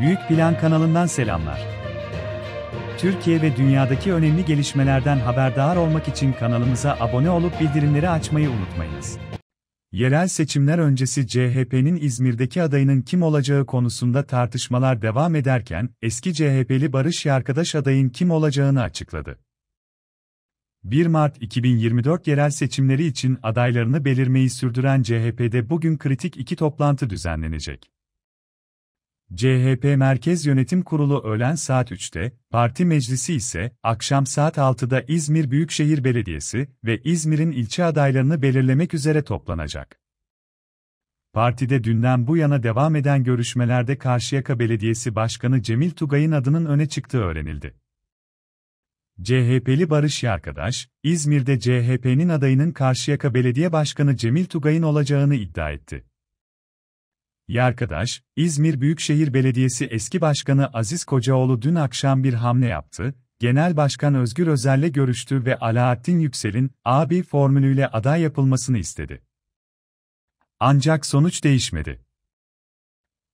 Büyük Plan kanalından selamlar. Türkiye ve dünyadaki önemli gelişmelerden haberdar olmak için kanalımıza abone olup bildirimleri açmayı unutmayınız. Yerel seçimler öncesi CHP'nin İzmir'deki adayının kim olacağı konusunda tartışmalar devam ederken, eski CHP'li Barış Yarkadaş adayın kim olacağını açıkladı. 1 Mart 2024 yerel seçimleri için adaylarını belirmeyi sürdüren CHP'de bugün kritik iki toplantı düzenlenecek. CHP Merkez Yönetim Kurulu öğlen saat 3'te, parti meclisi ise akşam saat 6'da İzmir Büyükşehir Belediyesi ve İzmir'in ilçe adaylarını belirlemek üzere toplanacak. Partide dünden bu yana devam eden görüşmelerde Karşıyaka Belediyesi Başkanı Cemil Tugay'ın adının öne çıktığı öğrenildi. CHP'li Barış Yarkadaş, İzmir'de CHP'nin adayının Karşıyaka Belediye Başkanı Cemil Tugay'ın olacağını iddia etti. Yarkadaş, İzmir Büyükşehir Belediyesi eski başkanı Aziz Kocaoğlu dün akşam bir hamle yaptı, Genel Başkan Özgür Özel'le görüştü ve Alaaddin Yüksel'in abi formülüyle aday yapılmasını istedi. Ancak sonuç değişmedi.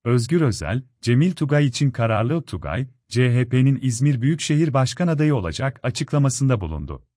Özgür Özel, Cemil Tugay için kararlı Tugay, CHP'nin İzmir Büyükşehir Başkan adayı olacak açıklamasında bulundu.